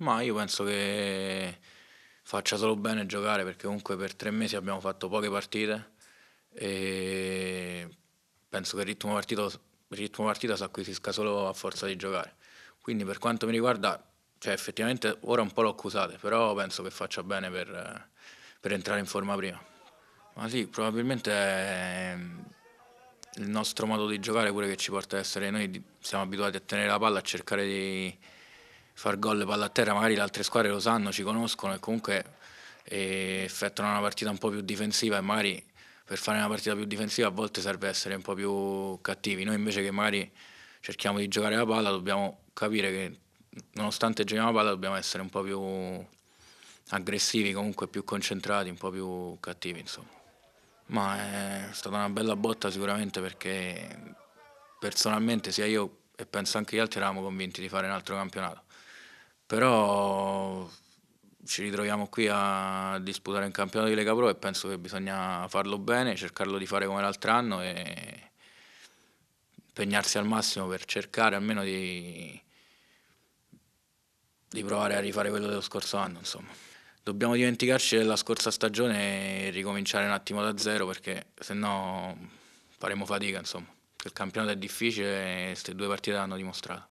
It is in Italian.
Ma io penso che faccia solo bene giocare perché comunque per tre mesi abbiamo fatto poche partite e penso che il ritmo, partito, il ritmo partita si acquisisca solo a forza di giocare. Quindi per quanto mi riguarda, cioè effettivamente ora un po' l'ho accusate, però penso che faccia bene per, per entrare in forma prima. Ma sì, probabilmente è il nostro modo di giocare pure che ci porta ad essere noi siamo abituati a tenere la palla, a cercare di far gol palla a terra, magari le altre squadre lo sanno, ci conoscono e comunque eh, effettuano una partita un po' più difensiva e magari per fare una partita più difensiva a volte serve essere un po' più cattivi. Noi invece che magari cerchiamo di giocare la palla dobbiamo capire che nonostante giochiamo la palla dobbiamo essere un po' più aggressivi, comunque più concentrati, un po' più cattivi insomma. Ma è stata una bella botta sicuramente perché personalmente sia io e penso anche gli altri eravamo convinti di fare un altro campionato. Però ci ritroviamo qui a disputare un campionato di Lega Pro e penso che bisogna farlo bene, cercarlo di fare come l'altro anno e impegnarsi al massimo per cercare almeno di, di provare a rifare quello dello scorso anno. Insomma. Dobbiamo dimenticarci della scorsa stagione e ricominciare un attimo da zero perché se no faremo fatica. Insomma il campionato è difficile e queste due partite l'hanno dimostrato.